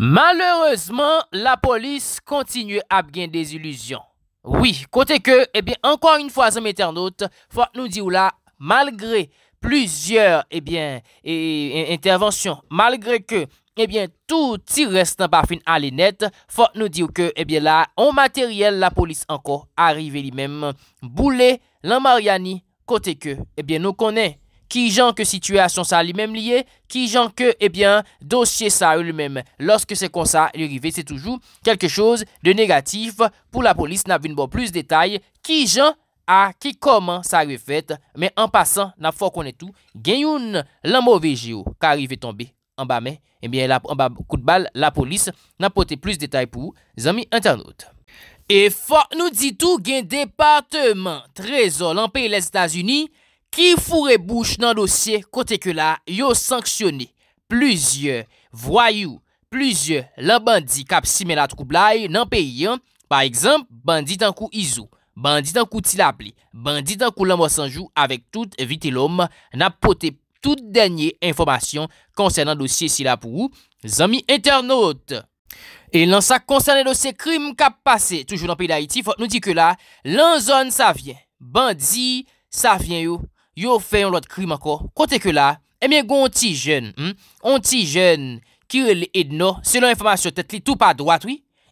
Malereseman, la polis kontinue ap gen deziluzyon. Oui, kote ke, enkwa yon fwa zanm eternote, fwa nou di ou la, malgre plizyeur, ebyen, e intervensyon, malgre ke, ebyen, touti restan pa fin alenet, fwa nou di ou ke, ebyen, la, on materiel, la polis anko, arive li menm, boule, lanmaryani, kote ke, ebyen, eh nou konen. Ki jan ke situasyon sa li mem liye, ki jan ke ebyen eh dosye sa li mem. Lorske se konsa e rive, se toujou kelke chouz de negatif pou la polis na vinbo plus detay. Ki jan a ki koman sa rive fet, men an pasan na fok konen tou, gen yon la mouve geyo ka rive tombe. An ba men, ebyen eh an ba kout bal, la polis na pote plus detay pou zami internet. E fok nou di tou gen departement trezol an pe les Etats-Unis. Ki fure bouch nan dosye kote ke la, yo sanksyone. Plüzyè, vwayou, plüzyè, lan bandi kap simenat kou blai e nan peyi. Par ekzamp, bandi tankou izou, bandi tankou tilap li, bandi tankou lan mwosanjou avèk tout vitilom, nan pote tout denye informasyon konsen nan dosye silap ou, zami eternote. E lan sa konsen nan dosye krim kap pase, toujou nan peyi la iti, nou di ke la, lan zon sa vyen, bandi sa vyen yo, yo fè yon lot krim akò, kote ke la, ebyen eh gwen ontijen, hmm? ontijen kire li edno, se nan informasyon tet li tout pa dwat,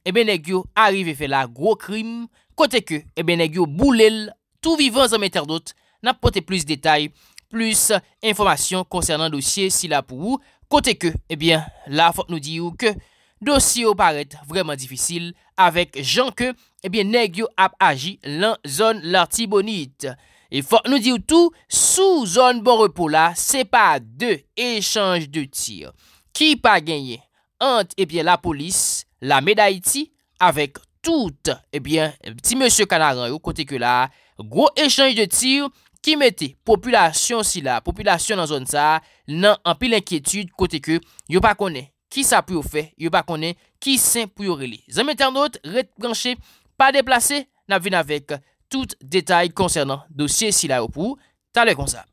ebyen eh negyo arive fè la gwo krim, kote ke, ebyen eh negyo boulel, tout vivans an mèter dot, nap pote plus detay, plus informasyon konsernan dosye si la pou ou, kote ke, ebyen la fòk nou di yo ke, dosye ou paret vreman difisil, avek jan ke, ebyen negyo ap aji lan zon larti bonit, E fòk nou diw tou, sou zon bon repou la, se pa de echange de tir. Ki pa genye, ant ebyen la polis, la meday ti, avek tout ebyen ti monsiou kanagan yo kote ke la, gro echange de tir ki mette populasyon si la, populasyon nan zon sa, nan anpil enkyetude kote ke, yo pa kone, ki sa pou yo fe, yo pa kone, ki sen pou yo rele. Zan mette anot, ret pranshe, pa deplase, nan vina vek, tout detay koncernan dosye si la yo pou talekon sa.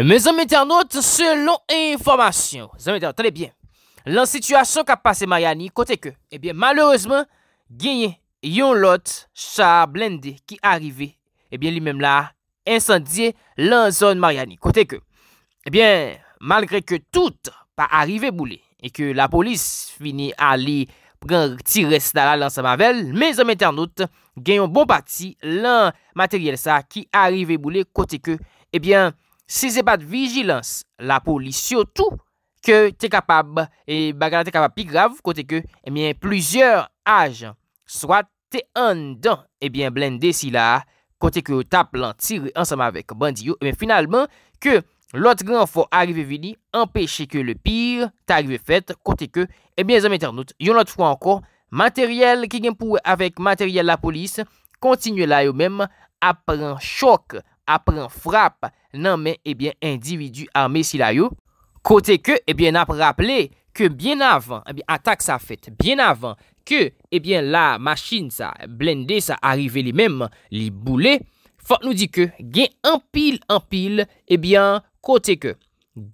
Me zanmete anot, selon informasyon, zanmete anot, talek bien, lan situasyon ka pase Maryani, kote ke, ebyen, malerouzman, genye yon lot sa blende ki arive, ebyen, eh li menm la, insandye lan zon Maryani, kote ke, ebyen, eh malgre ke tout pa arive boule, eke la polis fini a li genye, pran tire stala lansama vel, me zom internot, genyon bon pati lan materyel sa ki arrive boule kote ke, ebyen, eh se ze pat vigilans, la polis, sotou, ke te kapab, e bagana te kapab pi grav kote ke, ebyen, eh pluzyor ajan, swa te andan, ebyen, eh blende si la, kote ke tap lan tire ansama vek bandiyo, ebyen, finalman, ke Lot gran fò arrive vini, empèche ke le pire t'arrive fèt, kote ke, ebyen eh zanmè ternout, yon lot fò ankon, materyèl ki genpouwe avèk materyèl la polis, kontinye la yo mèm, apren chok, apren frap, nanmen non, eh ebyen individu arme si la yo, kote ke, ebyen eh ap rappele, ke byen avan, ebyen atak sa fèt, byen avan, ke, ebyen la machine sa, blende sa, arrive li mèm, li boule, Fok nou di ke, gen anpil anpil, ebyen, kote ke,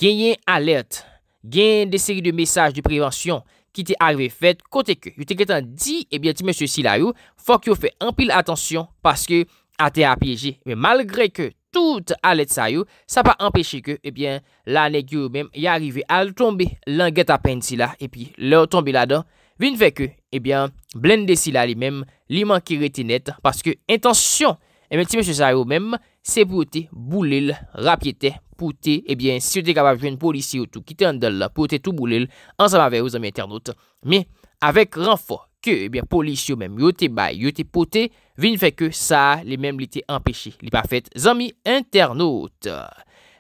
genyen alert, genyen de seri de mesaj de prevensyon ki te arve fet, kote ke, yo te ketan di, ebyen, ti mèche si la yo, fok yo fè anpil atensyon, paske a te apieje, men malgre ke tout alet sa yo, sa pa empèche ke, ebyen, la nek yo mèm, ya arive al tombe langet apen si la, epi, lè o tombe la dan, vin fè ke, ebyen, blende si la li mèm, li mankire ti net, paske, intansyon, E men ti men se sa yo men, se pou yo te boulel, rapyete, pou te, ebyen, si yo te kabab jwen polici yo tou ki te andal la, pou te tou boulel, anzama ve yo zami internaute. Men, avek renfo, ke, ebyen, polici yo men, yo te bay, yo te pote, vin fè ke sa, li men li te empèche, li pa fèt, zami internaute.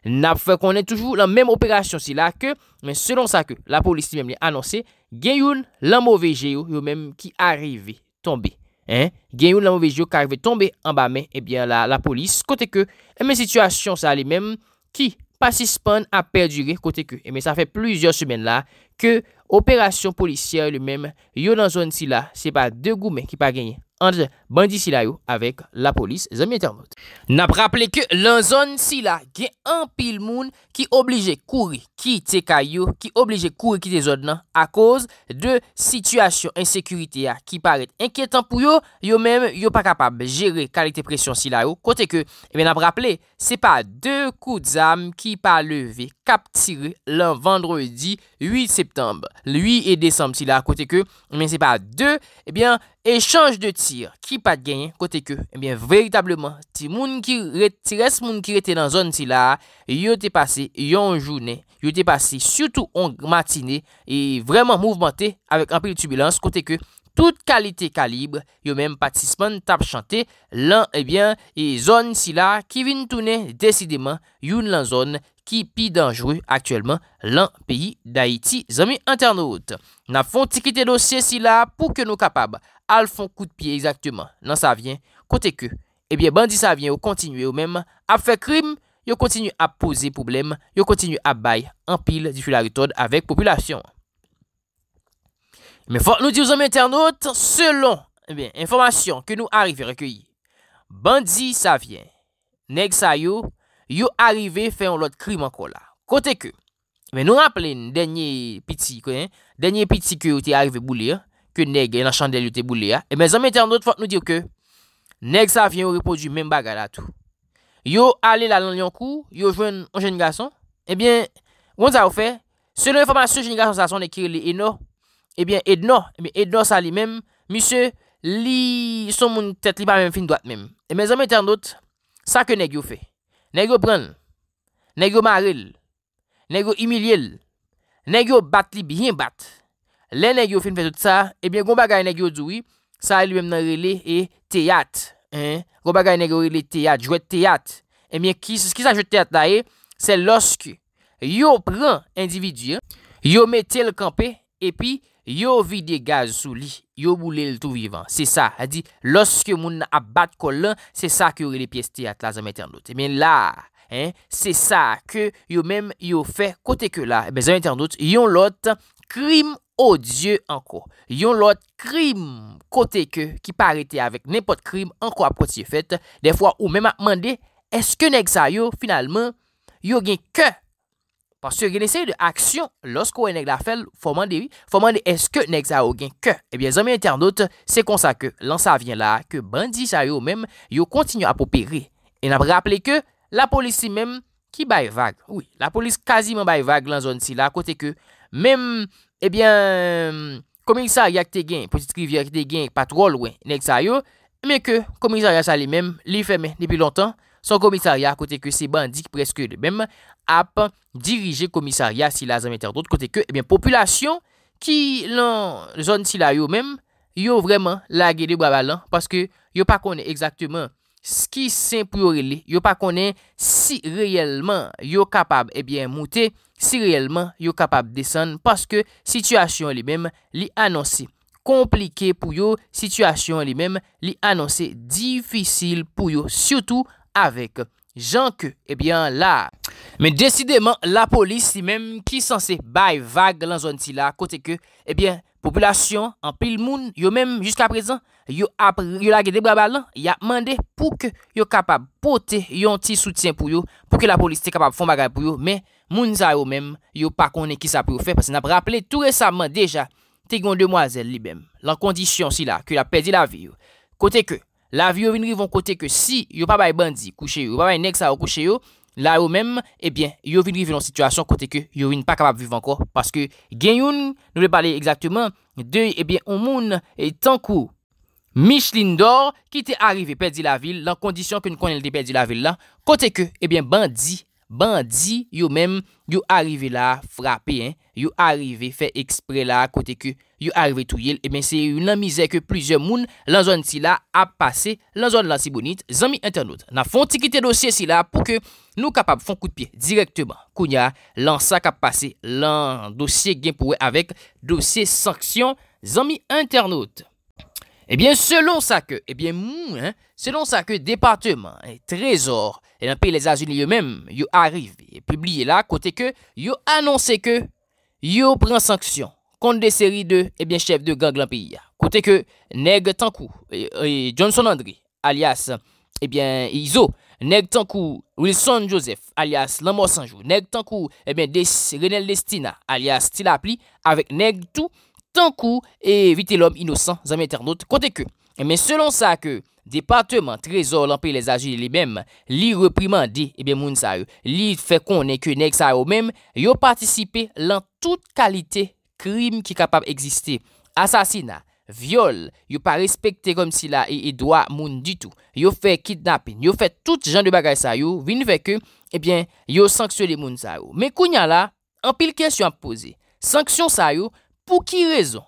Nap fè konen toujou la menm operasyon si la, ke, men selon sa ke, la polisi men li anonse, gen yon, la mow veje yo, yo men ki arive, tombe. genyoun eh la eh mouvej eh yo kak ve tombe an ba men ebyen la polis kote ke eme sitwasyon sa li men ki pasispan a perdure kote ke eme sa fe plouzyon semen la ke operasyon polisyen li men yo nan zon si la se pa de goumen ki pa genye an de bandi sila yo avek la polis zami intervote. N ap rappele ke lan zon sila gen an pil moun ki oblije kouri ki te kayo, ki oblije kouri ki te zon nan a koz de sityasyon insekurite ya ki parek enkyetan pou yo, yo men yo pa kapab jere kalite presyon sila yo. Kote ke e ben ap rappele, se pa de kout zam ki pa leve kap tire lan vendredi 8 septembre, 8 et december sila kote ke, men e se pa de e bien, echange de tir ki pat genye kote ke, ebyen, eh veritableman ti moun ki rete, ti res moun ki rete nan zon ti la, yo te pase yon jounen, yo te pase sutou on matine, e vreman mouvmente, avek ampil tubilans kote ke Tout kalite kalibre yo menm patisman tap chante lan ebyen eh e zon si la ki vin toune desideman yon lan zon ki pi danjrou aktuelman lan peyi da iti zami anternoot. Na fon tikite dosye si la pou ke nou kapab al fon kout piye ekzakteman nan sa vyen kote ke ebyen eh bandi sa vyen yo kontinuye yo menm ap fe krim yo kontinuye ap pose poublem yo kontinuye ap bay empil di fila riton avek populasyon. Men fote nou di ou zon men ternote, selon, e eh ben, informasyon ke nou arive rekyo yi, bandi sa vyen, neg sa yo, yo arive feyon lot krim anko la. Kote ke, men nou rample n denye piti, kwen, denye piti ke yo te arive boule ya, ke neg en an chandel yo te boule ya, e ben zon men ternote fote nou di ou ke, neg sa vyen ou repo di men baga la tou. Yo ale la lanlion kou, yo jwen an jenigason, e eh ben, wons a ou fe, selon informasyon jenigason sa son e kire li eno, ebyen eh Edna, ebyen eh Edna sa li mem, misyo, li, son moun tet li pa mem fin doat eh mem. Emen zanmen ternot, sa ke negyo fe? Negyo pran, negyo maril, negyo imilil, negyo bat li bihin bat, le negyo fin fe tout sa, ebyen gomba gaya negyo zoui, sa li mem nanrele e teyat, gomba gaya negyo rele teyat, jwet teyat, ebyen ki sa jwet teyat da e, se losk yo pran endividu, yo metel kampe, epi, Yo vide gaz sou li, yo boulè l'tou vivan. Se sa, a di, loske moun ap bat kolan, se sa ki yore de pieste atla, zanmète an dote. Men la, se sa ke yo mèm yo fè kote ke la, zanmète an dote, yon lot krim odye anko. Yon lot krim kote ke ki pa arete avèk, nepot krim anko ap poti fèt. De fwa ou mèm ap mande, eske nek sa yo, finalman, yo gen kè. Mwen se gen eseye de aksyon, losko wè nèk la fel, fò mande wè, fò mande eske nèk sa yo gen ke. Ebyen, zanmè internaute, se konsa ke, lan sa avyen la, ke bandi sa yo mèm, yo kontinyon apopere. En ap rappele ke, la polisi mèm ki bay vag. Oui, la polisi kazi mèm bay vag lan zon si la, kote ke. Mèm, ebyen, komil sa yakte gen, potitri vyakte gen, patrol wè, nèk sa yo. Mèm ke, komil sa yakte li mèm, li fèmè, nèpi lontan. Son komisarya, kote ke se bandik preske de mem, ap dirije komisarya eh si la zanmiter. Kote ke, ebyen, populasyon ki lan zon si la yo mem, yo vreman lage de bravalan. Paske yo pa konen ekzaktemen skis sen pou yore li. Yo pa konen si reyelman yo kapab, ebyen, mouten, si reyelman yo kapab desan. Paske situasyon li mem li anonsi. Komplike pou yo, situasyon li mem li anonsi. Difisil pou yo, siotou. Avèk jankè, ebyen la. Men desidèman, la polis si mèm ki sanse bay vag lan zon ti la. Kote ke, ebyen, populasyon, an pil moun, yo mèm, jiska prezen, yo lage debra balan, ya mande pou ke yo kapab pote yon ti soutyen pou yo, pou ke la polis te kapab fon bagay pou yo. Men, moun zay ou mèm, yo pa konen ki sa pou yo fè. Pase nap rappele tou resamman deja, te gondemoisè li mèm, lan kondisyon si la, ki la pedi la vi yo. Kote ke, La vi yo vin rivon kote ke si yo pa bay bandi kouche yo, yo pa bay neksa yo kouche yo, la yo mem, ebyen, eh yo vin rivon sitwasyon kote ke yo vin pa kapab viv anko. Paske gen yon, nou de pale eh exakteman, de, ebyen, o moun, e eh, tankou, Micheline Dor, ki te arrive perdi la vil, lan kondisyon ke nou konen de perdi la vil la, kote ke, ebyen, bandi. Bandi yo mèm yo arive la frape, yo arive fe ekspre la kote ke yo arive tou yel Emen eh se yon nan mizè ke plizye moun lan zon si la ap pase lan zon lan si bonit zami internaut Nan fon tikite dosye si la pou ke nou kapab fon kout piye direktman Konya lan sak ap pase lan dosye genpouwe avek dosye saksyon zami internaut Ebyen eh selon sa ke, ebyen eh mou, selon sa ke Departement et Trésor et l'Empire les As-Unis yo mèm yo arrive et publie la kote ke yo annonse ke yo pren sanksyon kont de seri eh de chef de gang l'Empire kote ke Neg Tankou et Johnson André alias ebyen Izo, Neg Tankou, Wilson Joseph alias Lama Sanjou, Neg Tankou ebyen Renel Destina alias Tilapli avek Neg Tout tan kou evite l'om inosan zanmèter not kote ke. Men selon sa ke, departement trezor lampè les agil lè mèm, li reprimandè, e eh bè moun sa yo, li fè konen ke nek sa yo mèm, yo patisipe lan tout kalite krim ki kapab egziste. Asasina, viole, yo pa respekte kom si la e doa moun di tou, yo fè kidnapin, yo fè tout jan de bagay sa yo, vin veke, e bè yo sanksyon de moun sa yo. Men kou nyan la, an pil kèsyon ap pose, sanksyon sa yo, Pou ki rezon?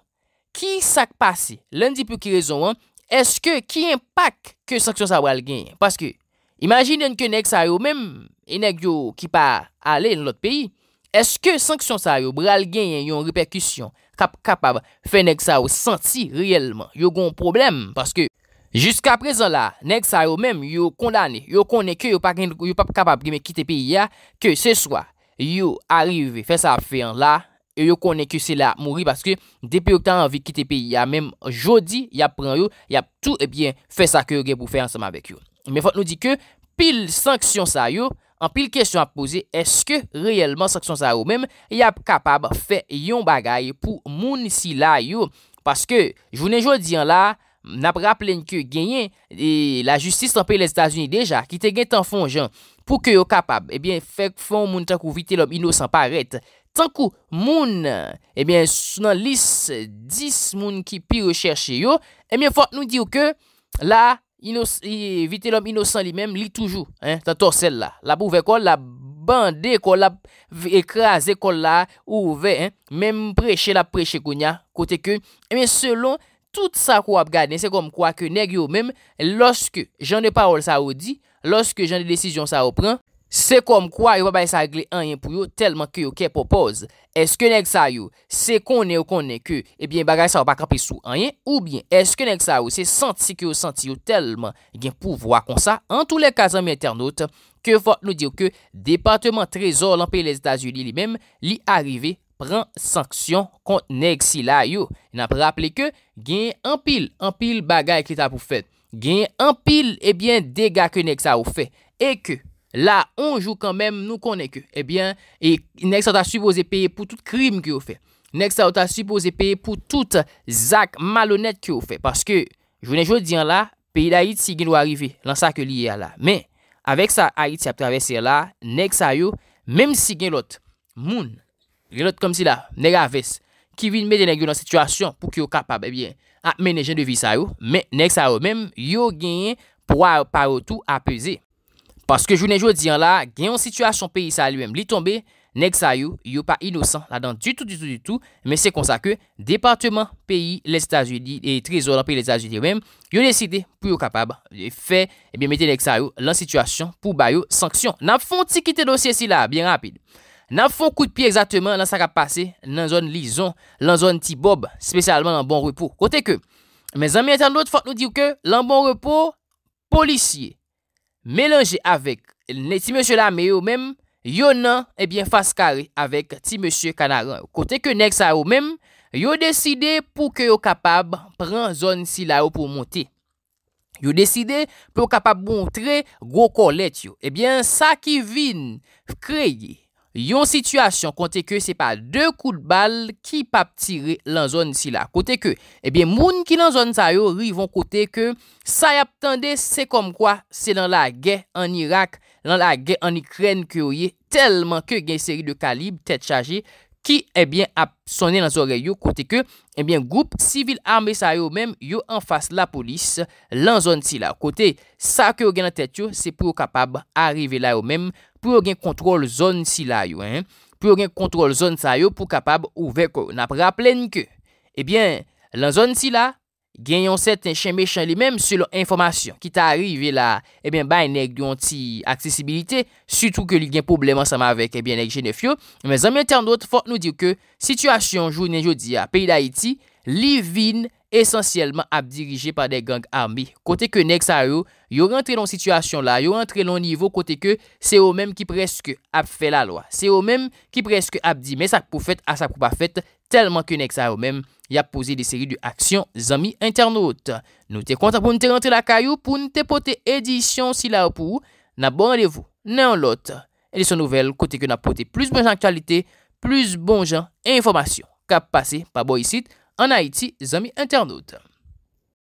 Ki sak pase? Len di pou ki rezon wan? Eske ki impak ke sanksyon sa wale genye? Paske, imajinen ke nek sa yo mem, e nek yo ki pa ale in lot peyi, eske sanksyon sa yo wale genye yon reperkusyon kapab fe nek sa yo santi reyelman? Yo gon problem? Paske, jiska prezon la, nek sa yo mem yo kondane, yo kone ke yo pap kapab gime kite peyi ya, ke se swa yo arrive fe sa feyon la, e yo konen ki se la mouri, paske depi yo tan anvi kite pe, ya menm jodi, ya pran yo, ya tout ebyen eh fe sa ke yo gen pou fe ansama bekyo. Men fote nou di ke, pil sanksyon sa yo, an pil kesyon ap pose, eske reyelman sanksyon sa yo menm, ya kapab fe yon bagay pou moun si la yo, paske jounen jodi an la, napra plen ke genyen, la justis tanpe le Etats-Unis deja, kite gen tan fon jan, pou ke yo kapab, ebyen eh fe fon moun tan pou vite lom inosan paret, Tan kou moun, ebyen, sounan lis dis moun ki pi recherche yo, ebyen, fote nou diyo ke, la, vite lom inosan li men, li toujou, tan torsel la, la pouve kol, la bande kol, la ekraze kol la, ouve, men preche la preche konya, kote ke, ebyen, selon tout sa kou ap gane, se kom kwa ke neg yo men, loske jan de parol sa ou di, loske jan de desisyon sa ou pren, Se kom kwa yo wabay sa agle anyen pou yo telman ki yo ke popoz. Eske neg sa yo, se konen ou konen ke, ebyen bagay sa wap akampi sou anyen ou bien eske neg sa yo se senti ki yo senti yo telman gen pou wakon sa, an tou le kazan mi internaute ke vat nou diyo ke Departement Trezor Lampi les Etats-Unis li mem li arrive, pran sanksyon kont neg si la yo. Nan praple ke, gen anpil anpil bagay ki ta pou fet. Gen anpil, ebyen dega ke neg sa yo fe, e ke La, onjou kanmèm nou konèk yo. Ebyen, e nek sa yo ta supose peye pou tout krim ki yo fe. Nek sa yo ta supose peye pou tout zak malonet ki yo fe. Paske, jounen joun diyan la, peyi la it si gen ou arive lan sa ke liye a la. Men, avek sa a it si ap travese la, nek sa yo, menm si gen lot, moun, gen lot kom si la, nega avès, ki vin mè dene gen nan situasyon pou ki yo kapab, ebyen, ap mè nejen devisa yo. Men, nek sa yo, menm yo genye pou a parotou apese. Paske jounen joun diyan la, gen yon situasyon peyi sa li wèm li tombe, nek sa yo, yo pa inosan la dan du tout, du tout, du tout, men se konsa ke departement peyi le Stasiunid, e trezoran peyi le Stasiunid wèm, yo neside pou yo kapab, fe, e ben mette nek sa yo lan situasyon pou bayo sanksyon. Nan fon ti kite dosye si la, bien rapide, nan fon kout piye exactement lan sa ka pase, nan zon li zon, lan zon ti bob, spesyalman lan bon repo. Kote ke, men zan men ten lout fote nou diyo ke, lan bon repo, polisye. Mèlange avèk, ne ti mèche la mè yo mèm, yo nan, ebyen, eh faskari avèk ti mèche kanaran. Kote ke nek sa yo mèm, yo deside pou ke yo kapab pran zon si la yo pou eh monte. Yo deside pou kapab montre gwo kolet yo. Ebyen, sa ki vin kreye. Yon situasyon kote ke se pa de kou de bal ki pap tire lan zon si la kote ke ebyen moun ki lan zon sa yo rivon kote ke sa yap tende se kom kwa se lan la gen an Irak lan la gen an Ukraine ki yo ye telman ke gen seri de kalib tete chaje Ki, ebyen, eh ap sone nan zore yo kote ke, ebyen, eh goup sivil armé sa yo mèm yo an fas la polis lan zon si la. Kote, sa ke o gen an tèt yo, se pou yo kapab arive la yo mèm pou yo gen kontrol zon si la yo, hein. Pou yo gen kontrol zon sa yo pou kapab ouvek yo. Nap ra plèn ke, ebyen, eh lan zon si la. genyon seten chenme chan li menm selon informasyon. Kit a arrivi la, e eh ben bayen neg diyon ti aksesibilite, sutou ke li gen probleman seman vek, e eh ben neg jene fyo. Men zanmen ternot, fote nou diyo ke, sityasyon jounen jodi ya, peyi da iti, li vin nan Esensyèlman ap dirije pa de gang ambi Kote ke nek sa yo Yo rentre non situasyon la Yo rentre non nivou kote ke Se yo menm ki preske ap fè la loa Se yo menm ki preske ap di Mè sa pou fèt a sa pou pa fèt Telman ke nek sa yo menm Yap pose de seri de aksyon zami internaut Nou te konta pou nou te rentre la kayo Pou nou te pote edisyon sila ou pou Na bon anevou nan lot Edisyon nouvel kote ke nou ap pote Plus bon jan aktualite Plus bon jan informasyon Kap pase pa boyisit en Haïti, amis internautes.